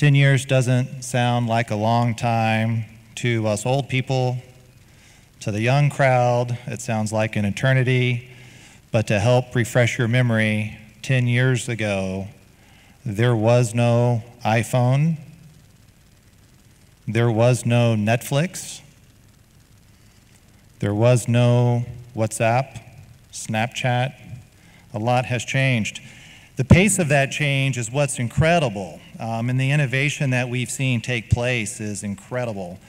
10 years doesn't sound like a long time to us old people. To the young crowd, it sounds like an eternity. But to help refresh your memory, 10 years ago, there was no iPhone, there was no Netflix, there was no WhatsApp, Snapchat. A lot has changed. The pace of that change is what's incredible. Um, and the innovation that we've seen take place is incredible.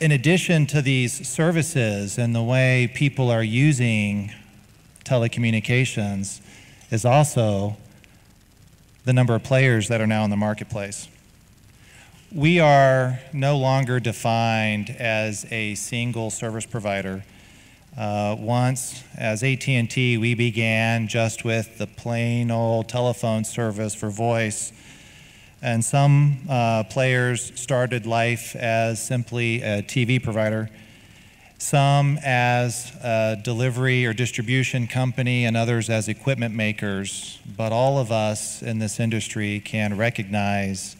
In addition to these services and the way people are using telecommunications is also the number of players that are now in the marketplace. We are no longer defined as a single service provider uh, once, as AT&T, we began just with the plain old telephone service for voice. And some uh, players started life as simply a TV provider, some as a delivery or distribution company, and others as equipment makers. But all of us in this industry can recognize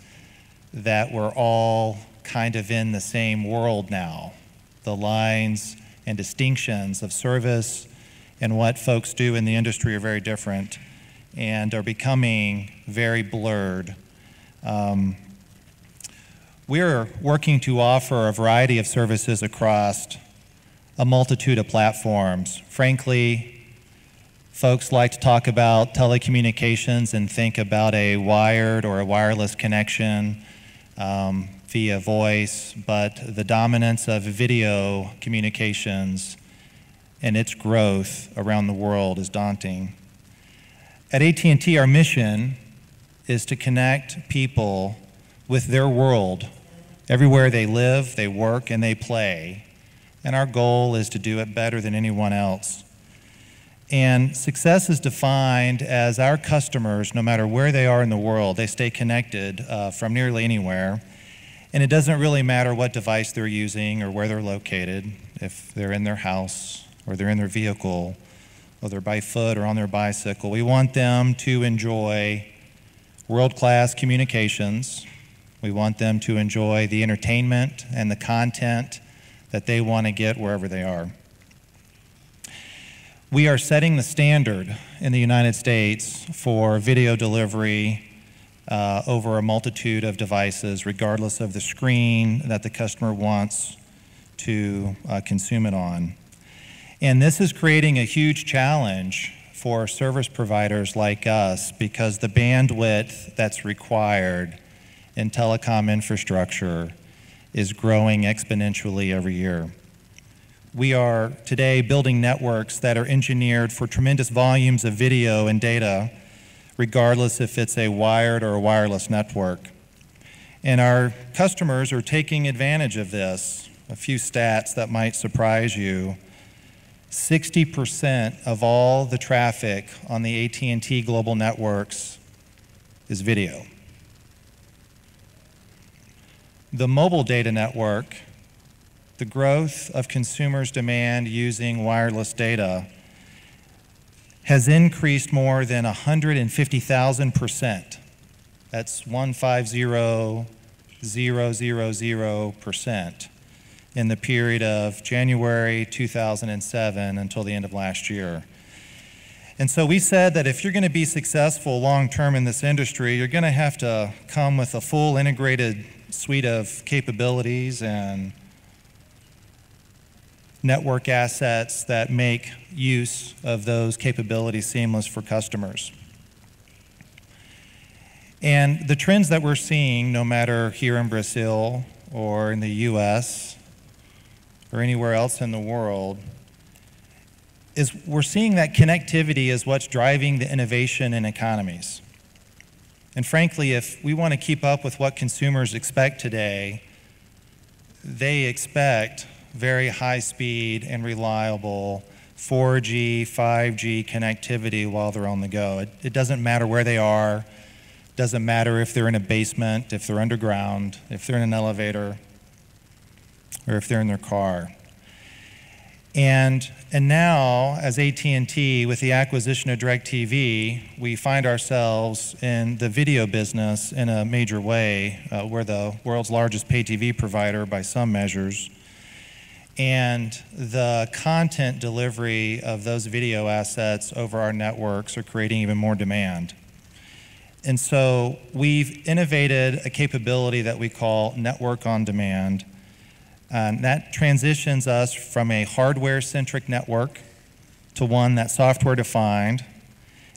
that we're all kind of in the same world now. The lines and distinctions of service and what folks do in the industry are very different and are becoming very blurred. Um, we're working to offer a variety of services across a multitude of platforms. Frankly, folks like to talk about telecommunications and think about a wired or a wireless connection. Um, via voice, but the dominance of video communications and its growth around the world is daunting. At AT&T, our mission is to connect people with their world, everywhere they live, they work, and they play. And our goal is to do it better than anyone else. And success is defined as our customers, no matter where they are in the world, they stay connected uh, from nearly anywhere. And it doesn't really matter what device they're using or where they're located, if they're in their house or they're in their vehicle or they're by foot or on their bicycle. We want them to enjoy world class communications. We want them to enjoy the entertainment and the content that they want to get wherever they are. We are setting the standard in the United States for video delivery uh, over a multitude of devices, regardless of the screen that the customer wants to uh, consume it on. And this is creating a huge challenge for service providers like us because the bandwidth that's required in telecom infrastructure is growing exponentially every year. We are today building networks that are engineered for tremendous volumes of video and data regardless if it's a wired or a wireless network. And our customers are taking advantage of this. A few stats that might surprise you. 60% of all the traffic on the AT&T global networks is video. The mobile data network, the growth of consumers' demand using wireless data has increased more than 150,000%. That's 150,000% in the period of January 2007 until the end of last year. And so we said that if you're going to be successful long term in this industry, you're going to have to come with a full integrated suite of capabilities and network assets that make use of those capabilities seamless for customers. And the trends that we're seeing, no matter here in Brazil or in the US or anywhere else in the world, is we're seeing that connectivity is what's driving the innovation in economies. And frankly, if we want to keep up with what consumers expect today, they expect very high speed and reliable 4G, 5G connectivity while they're on the go. It, it doesn't matter where they are, doesn't matter if they're in a basement, if they're underground, if they're in an elevator, or if they're in their car. And, and now, as AT&T, with the acquisition of DirecTV, we find ourselves in the video business in a major way. Uh, we're the world's largest pay TV provider by some measures and the content delivery of those video assets over our networks are creating even more demand. And so we've innovated a capability that we call network on demand. and that transitions us from a hardware centric network to one that's software defined.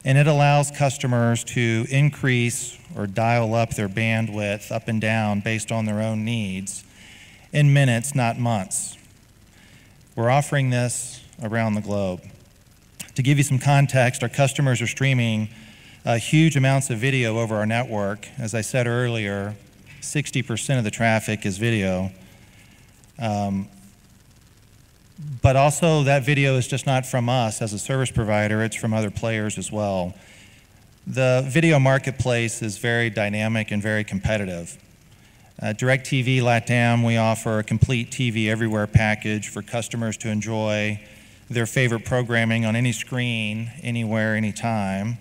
And it allows customers to increase or dial up their bandwidth up and down based on their own needs in minutes, not months. We're offering this around the globe. To give you some context, our customers are streaming uh, huge amounts of video over our network. As I said earlier, 60% of the traffic is video. Um, but also, that video is just not from us as a service provider, it's from other players as well. The video marketplace is very dynamic and very competitive. Uh, DirecTV LATAM, we offer a complete TV everywhere package for customers to enjoy their favorite programming on any screen, anywhere, anytime.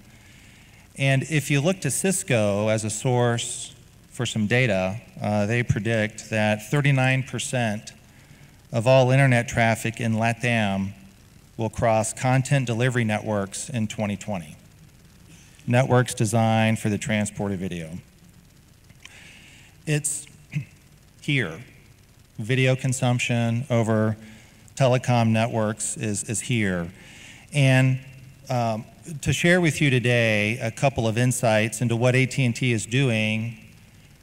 And if you look to Cisco as a source for some data, uh, they predict that 39% of all internet traffic in LATAM will cross content delivery networks in 2020. Networks designed for the transport of video. It's here. Video consumption over telecom networks is, is here. And um, to share with you today a couple of insights into what AT&T is doing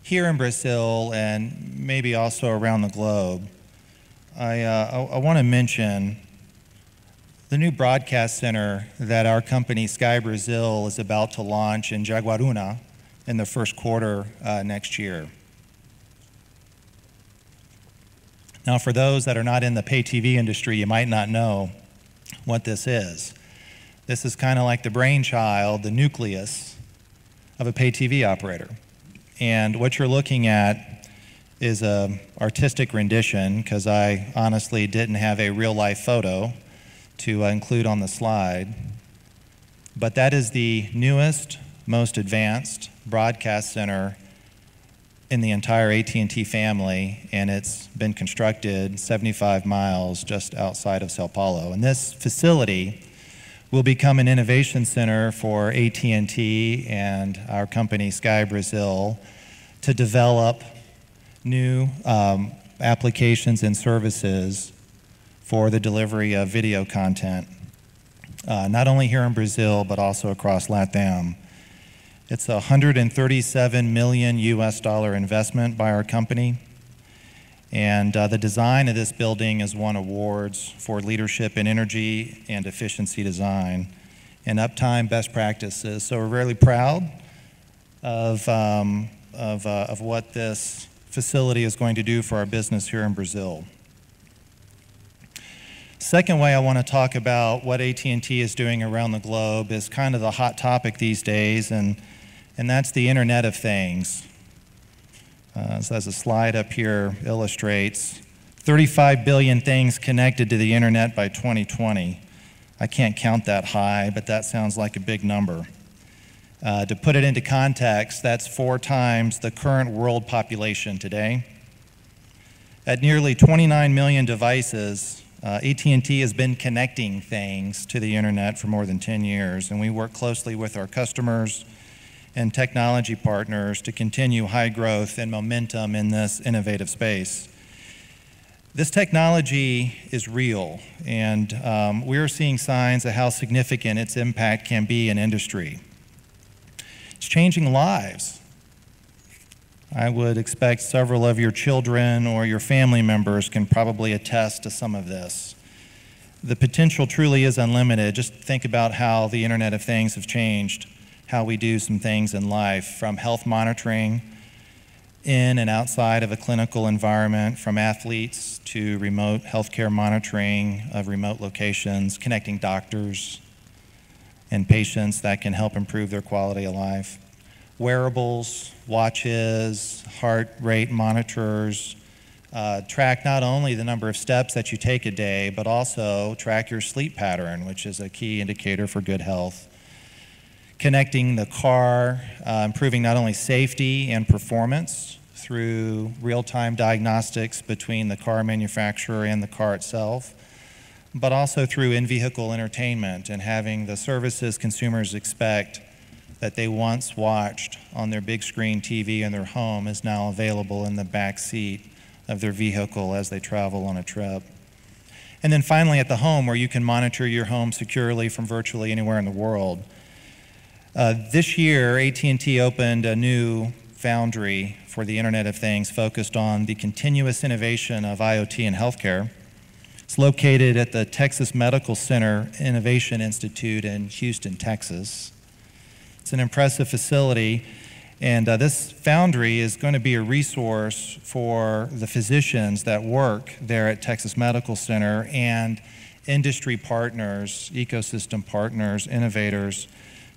here in Brazil and maybe also around the globe. I, uh, I, I want to mention the new broadcast center that our company Sky Brazil is about to launch in Jaguaruna in the first quarter uh, next year. Now, for those that are not in the pay TV industry, you might not know what this is. This is kind of like the brainchild, the nucleus of a pay TV operator. And what you're looking at is an artistic rendition, because I honestly didn't have a real life photo to uh, include on the slide. But that is the newest, most advanced broadcast center in the entire AT&T family, and it's been constructed 75 miles just outside of Sao Paulo. And this facility will become an innovation center for AT&T and our company Sky Brazil to develop new um, applications and services for the delivery of video content, uh, not only here in Brazil, but also across LATAM. It's a 137 million US dollar investment by our company. And uh, the design of this building has won awards for leadership in energy and efficiency design and uptime best practices. So we're really proud of, um, of, uh, of what this facility is going to do for our business here in Brazil. Second way I want to talk about what AT&T is doing around the globe is kind of the hot topic these days, and and that's the Internet of Things. Uh, so as the slide up here illustrates, 35 billion things connected to the Internet by 2020. I can't count that high, but that sounds like a big number. Uh, to put it into context, that's four times the current world population today. At nearly 29 million devices, uh, AT&T has been connecting things to the internet for more than 10 years, and we work closely with our customers and technology partners to continue high growth and momentum in this innovative space. This technology is real, and um, we are seeing signs of how significant its impact can be in industry. It's changing lives. I would expect several of your children or your family members can probably attest to some of this. The potential truly is unlimited. Just think about how the Internet of Things have changed how we do some things in life from health monitoring in and outside of a clinical environment, from athletes to remote healthcare monitoring of remote locations, connecting doctors and patients that can help improve their quality of life. Wearables, watches, heart rate monitors, uh, track not only the number of steps that you take a day, but also track your sleep pattern, which is a key indicator for good health connecting the car, uh, improving not only safety and performance through real-time diagnostics between the car manufacturer and the car itself, but also through in-vehicle entertainment and having the services consumers expect that they once watched on their big screen TV in their home is now available in the back seat of their vehicle as they travel on a trip. And then finally at the home where you can monitor your home securely from virtually anywhere in the world uh, this year, AT&T opened a new foundry for the Internet of Things focused on the continuous innovation of IoT in healthcare. It's located at the Texas Medical Center Innovation Institute in Houston, Texas. It's an impressive facility, and uh, this foundry is going to be a resource for the physicians that work there at Texas Medical Center and industry partners, ecosystem partners, innovators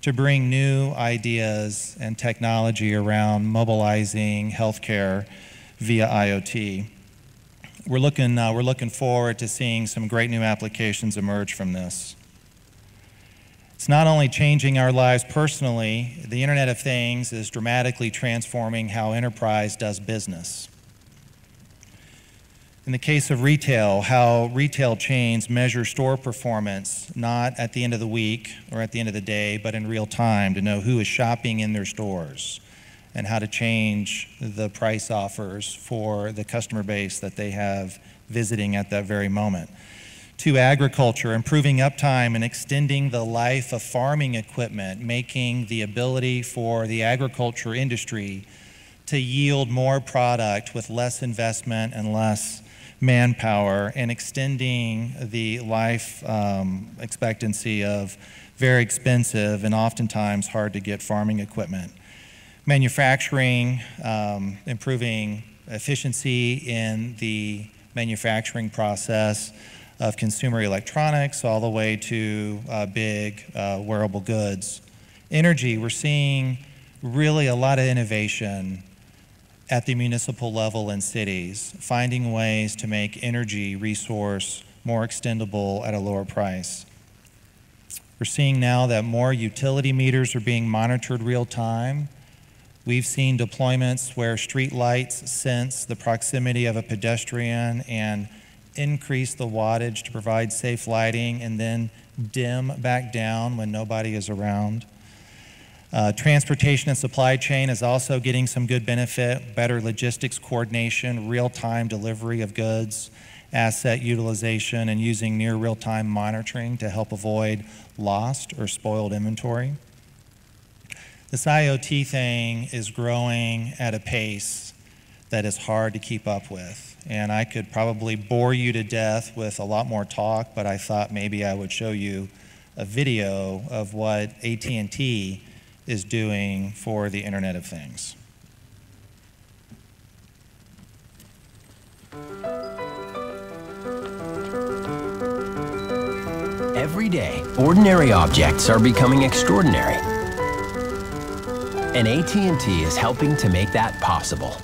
to bring new ideas and technology around mobilizing healthcare via IoT. We're looking, uh, we're looking forward to seeing some great new applications emerge from this. It's not only changing our lives personally, the Internet of Things is dramatically transforming how enterprise does business in the case of retail, how retail chains measure store performance, not at the end of the week or at the end of the day, but in real time to know who is shopping in their stores and how to change the price offers for the customer base that they have visiting at that very moment. To agriculture, improving uptime and extending the life of farming equipment, making the ability for the agriculture industry to yield more product with less investment and less manpower and extending the life um, expectancy of very expensive and oftentimes hard to get farming equipment. Manufacturing, um, improving efficiency in the manufacturing process of consumer electronics all the way to uh, big uh, wearable goods. Energy, we're seeing really a lot of innovation at the municipal level in cities, finding ways to make energy resource more extendable at a lower price. We're seeing now that more utility meters are being monitored real time. We've seen deployments where street lights sense the proximity of a pedestrian and increase the wattage to provide safe lighting and then dim back down when nobody is around. Uh, transportation and supply chain is also getting some good benefit, better logistics coordination, real-time delivery of goods, asset utilization, and using near real-time monitoring to help avoid lost or spoiled inventory. This IoT thing is growing at a pace that is hard to keep up with. And I could probably bore you to death with a lot more talk, but I thought maybe I would show you a video of what AT&T is doing for the Internet of Things. Every day, ordinary objects are becoming extraordinary. And AT&T is helping to make that possible.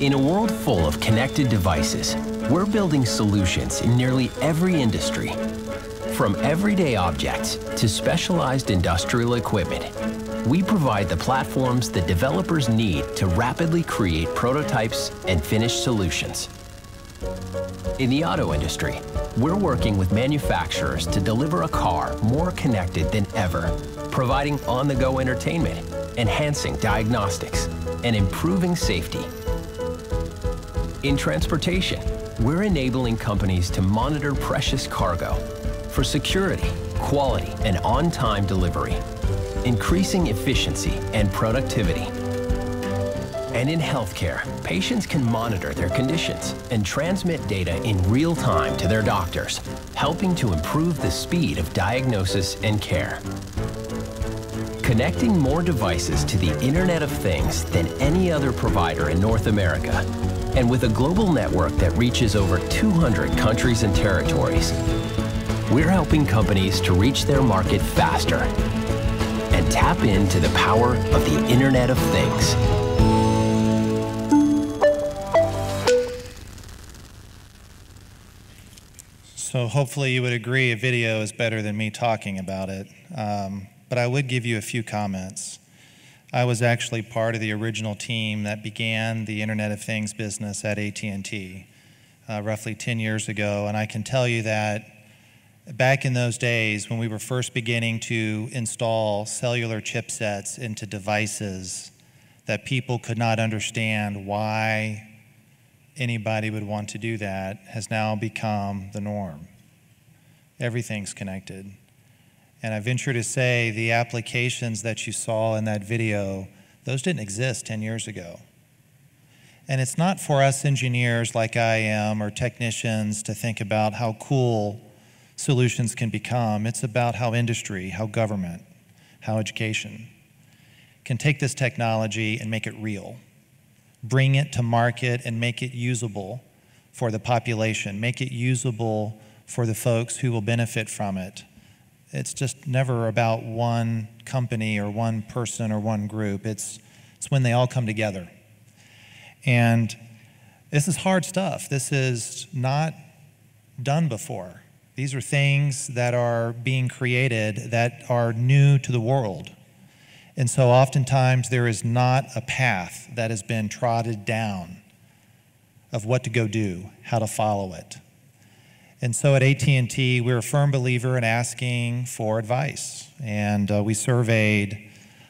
In a world full of connected devices, we're building solutions in nearly every industry from everyday objects to specialized industrial equipment, we provide the platforms that developers need to rapidly create prototypes and finished solutions. In the auto industry, we're working with manufacturers to deliver a car more connected than ever, providing on-the-go entertainment, enhancing diagnostics, and improving safety. In transportation, we're enabling companies to monitor precious cargo for security, quality, and on-time delivery, increasing efficiency and productivity. And in healthcare, patients can monitor their conditions and transmit data in real time to their doctors, helping to improve the speed of diagnosis and care. Connecting more devices to the Internet of Things than any other provider in North America, and with a global network that reaches over 200 countries and territories, we're helping companies to reach their market faster and tap into the power of the Internet of Things. So hopefully you would agree a video is better than me talking about it. Um, but I would give you a few comments. I was actually part of the original team that began the Internet of Things business at AT&T uh, roughly 10 years ago, and I can tell you that back in those days when we were first beginning to install cellular chipsets into devices that people could not understand why anybody would want to do that has now become the norm. Everything's connected. And I venture to say the applications that you saw in that video, those didn't exist 10 years ago. And it's not for us engineers like I am or technicians to think about how cool solutions can become. It's about how industry, how government, how education can take this technology and make it real, bring it to market and make it usable for the population, make it usable for the folks who will benefit from it. It's just never about one company or one person or one group. It's, it's when they all come together. And this is hard stuff. This is not done before. These are things that are being created that are new to the world. And so oftentimes there is not a path that has been trotted down of what to go do, how to follow it. And so at AT&T, we're a firm believer in asking for advice. And uh, we surveyed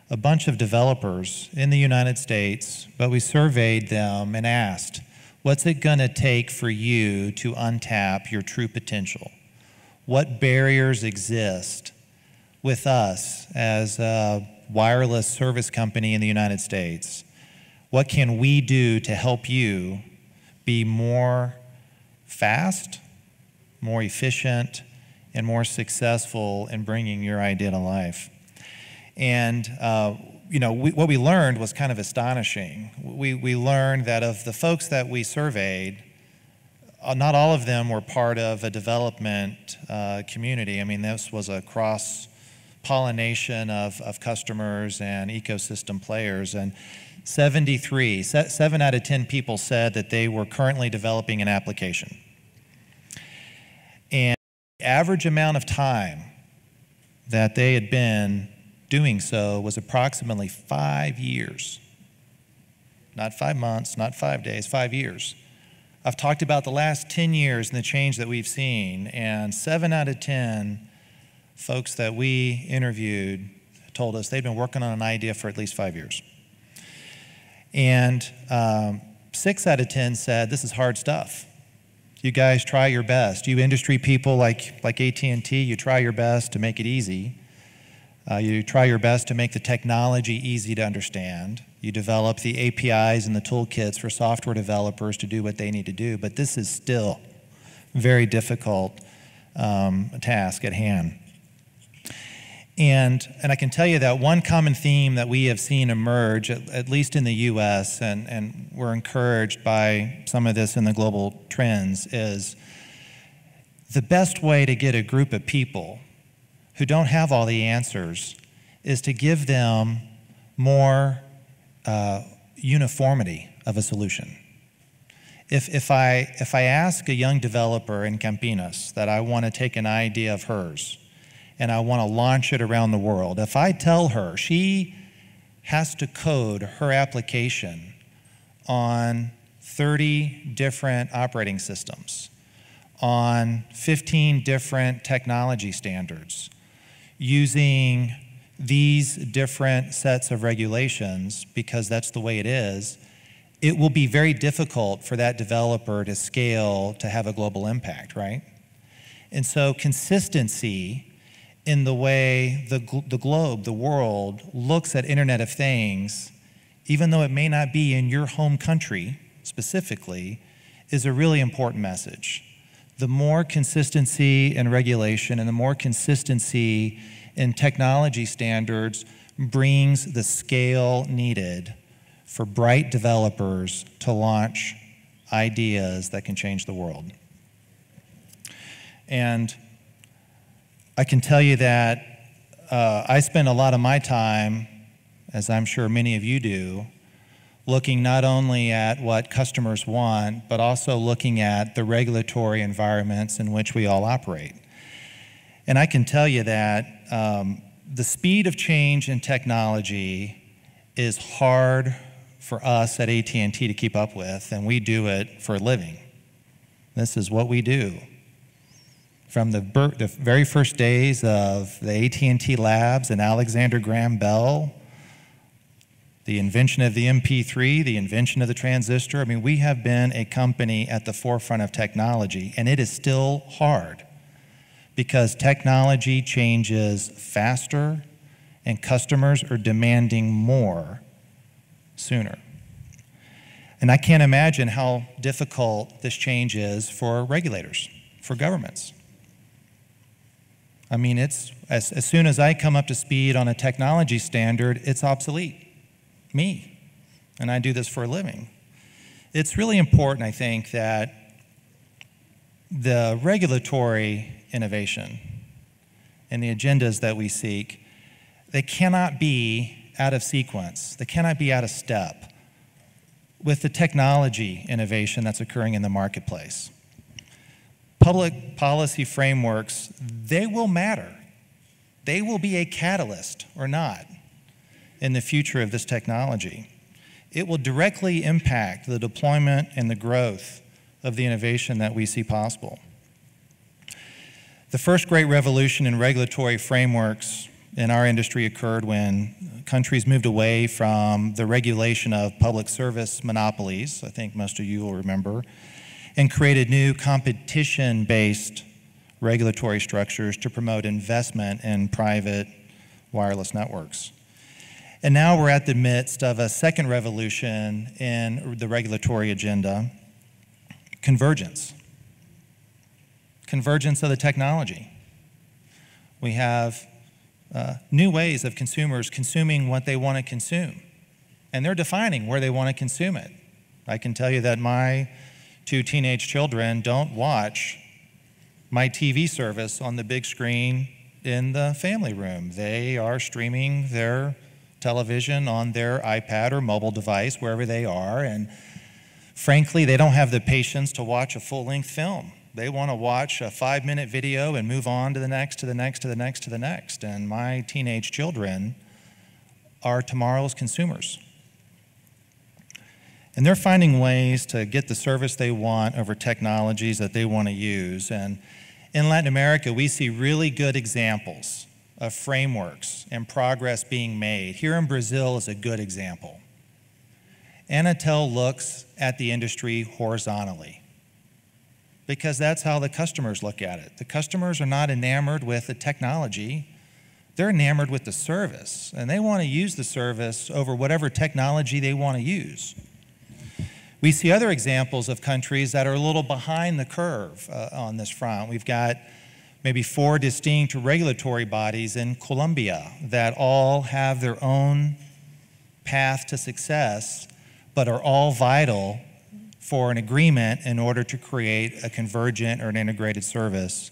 a bunch of developers in the United States, but we surveyed them and asked, what's it going to take for you to untap your true potential? what barriers exist with us as a wireless service company in the United States? What can we do to help you be more fast, more efficient, and more successful in bringing your idea to life? And uh, you know, we, what we learned was kind of astonishing. We, we learned that of the folks that we surveyed, uh, not all of them were part of a development uh, community. I mean, this was a cross pollination of, of customers and ecosystem players. And 73, se seven out of 10 people said that they were currently developing an application. And the average amount of time that they had been doing so was approximately five years. Not five months, not five days, five years. I've talked about the last 10 years and the change that we've seen, and seven out of 10 folks that we interviewed told us they'd been working on an idea for at least five years. And um, six out of 10 said, this is hard stuff. You guys try your best. You industry people like, like AT&T, you try your best to make it easy. Uh, you try your best to make the technology easy to understand. You develop the APIs and the toolkits for software developers to do what they need to do, but this is still very difficult um, task at hand. And, and I can tell you that one common theme that we have seen emerge, at, at, least in the US, and, and we're encouraged by some of this in the global trends, is the best way to get a group of people who don't have all the answers is to give them more uh, uniformity of a solution. If, if, I, if I ask a young developer in Campinas that I want to take an idea of hers and I want to launch it around the world, if I tell her she has to code her application on 30 different operating systems, on 15 different technology standards, using these different sets of regulations, because that's the way it is, it will be very difficult for that developer to scale to have a global impact, right? And so consistency in the way the, the globe, the world, looks at Internet of Things, even though it may not be in your home country specifically, is a really important message. The more consistency in regulation and the more consistency and technology standards brings the scale needed for bright developers to launch ideas that can change the world. And I can tell you that uh, I spend a lot of my time, as I'm sure many of you do, looking not only at what customers want, but also looking at the regulatory environments in which we all operate. And I can tell you that um, the speed of change in technology is hard for us at AT&T to keep up with, and we do it for a living. This is what we do. From the, the very first days of the AT&T labs and Alexander Graham Bell, the invention of the MP3, the invention of the transistor. I mean, we have been a company at the forefront of technology, and it is still hard because technology changes faster and customers are demanding more sooner. And I can't imagine how difficult this change is for regulators, for governments. I mean, it's as, as soon as I come up to speed on a technology standard, it's obsolete. Me. And I do this for a living. It's really important, I think, that the regulatory innovation and the agendas that we seek, they cannot be out of sequence, they cannot be out of step with the technology innovation that's occurring in the marketplace. Public policy frameworks, they will matter. They will be a catalyst or not in the future of this technology. It will directly impact the deployment and the growth of the innovation that we see possible. The first great revolution in regulatory frameworks in our industry occurred when countries moved away from the regulation of public service monopolies, I think most of you will remember, and created new competition based regulatory structures to promote investment in private wireless networks. And now we're at the midst of a second revolution in the regulatory agenda convergence convergence of the technology. We have uh, new ways of consumers consuming what they want to consume. And they're defining where they want to consume it. I can tell you that my two teenage children don't watch my TV service on the big screen in the family room. They are streaming their television on their iPad or mobile device, wherever they are. And frankly, they don't have the patience to watch a full length film. They want to watch a five minute video and move on to the next, to the next, to the next, to the next. And my teenage children are tomorrow's consumers. And they're finding ways to get the service they want over technologies that they want to use. And in Latin America, we see really good examples of frameworks and progress being made. Here in Brazil is a good example. Anatel looks at the industry horizontally because that's how the customers look at it. The customers are not enamored with the technology, they're enamored with the service, and they want to use the service over whatever technology they want to use. We see other examples of countries that are a little behind the curve uh, on this front. We've got maybe four distinct regulatory bodies in Colombia that all have their own path to success, but are all vital for an agreement in order to create a convergent or an integrated service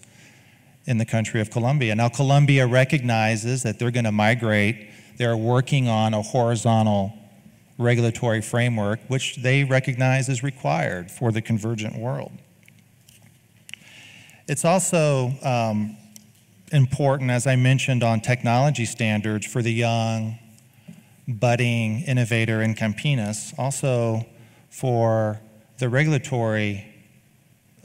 in the country of Colombia. Now, Colombia recognizes that they're going to migrate. They're working on a horizontal regulatory framework, which they recognize is required for the convergent world. It's also um, important, as I mentioned, on technology standards for the young, budding innovator in Campinas, also for the regulatory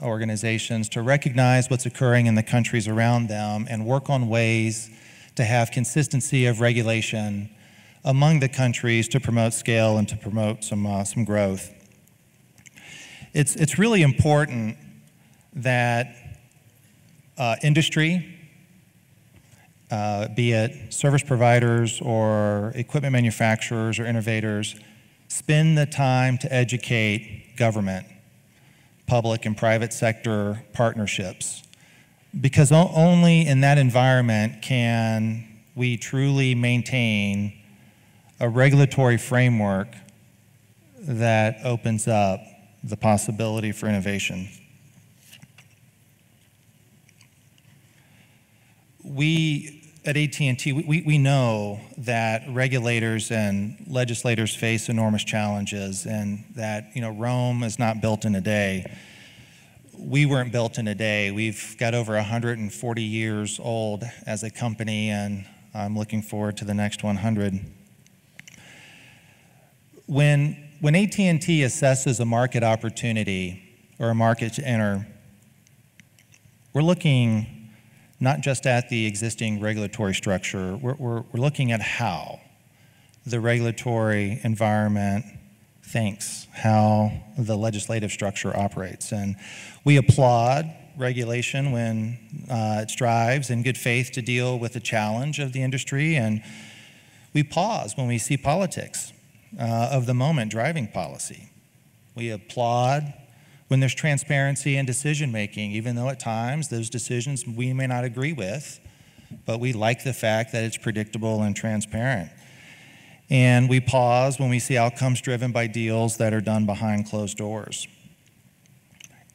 organizations to recognize what's occurring in the countries around them and work on ways to have consistency of regulation among the countries to promote scale and to promote some, uh, some growth. It's, it's really important that uh, industry, uh, be it service providers or equipment manufacturers or innovators, spend the time to educate government, public and private sector partnerships. Because only in that environment can we truly maintain a regulatory framework that opens up the possibility for innovation. We at AT&T, we, we know that regulators and legislators face enormous challenges and that, you know, Rome is not built in a day. We weren't built in a day. We've got over 140 years old as a company and I'm looking forward to the next 100. When, when AT&T assesses a market opportunity or a market to enter, we're looking not just at the existing regulatory structure, we're, we're, we're looking at how the regulatory environment thinks, how the legislative structure operates. And we applaud regulation when uh, it strives in good faith to deal with the challenge of the industry, and we pause when we see politics uh, of the moment driving policy. We applaud when there's transparency in decision making, even though at times those decisions we may not agree with, but we like the fact that it's predictable and transparent. And we pause when we see outcomes driven by deals that are done behind closed doors.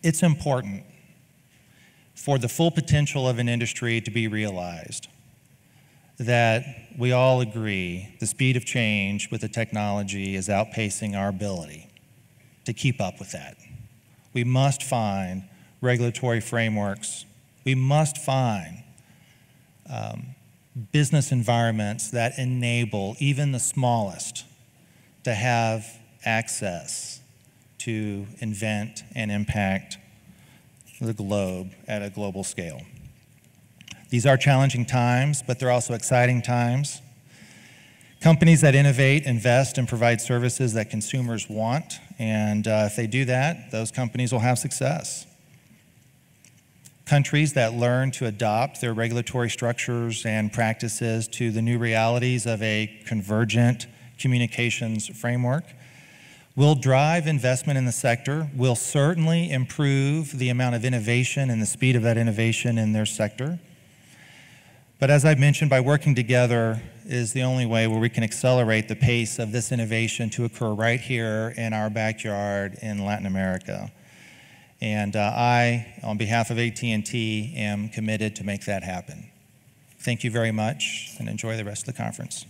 It's important for the full potential of an industry to be realized that we all agree the speed of change with the technology is outpacing our ability to keep up with that we must find regulatory frameworks. We must find um, business environments that enable even the smallest to have access to invent and impact the globe at a global scale. These are challenging times, but they're also exciting times. Companies that innovate, invest, and provide services that consumers want. And uh, if they do that, those companies will have success. Countries that learn to adopt their regulatory structures and practices to the new realities of a convergent communications framework will drive investment in the sector, will certainly improve the amount of innovation and the speed of that innovation in their sector. But as I've mentioned, by working together, is the only way where we can accelerate the pace of this innovation to occur right here in our backyard in Latin America. And uh, I, on behalf of AT&T, am committed to make that happen. Thank you very much and enjoy the rest of the conference.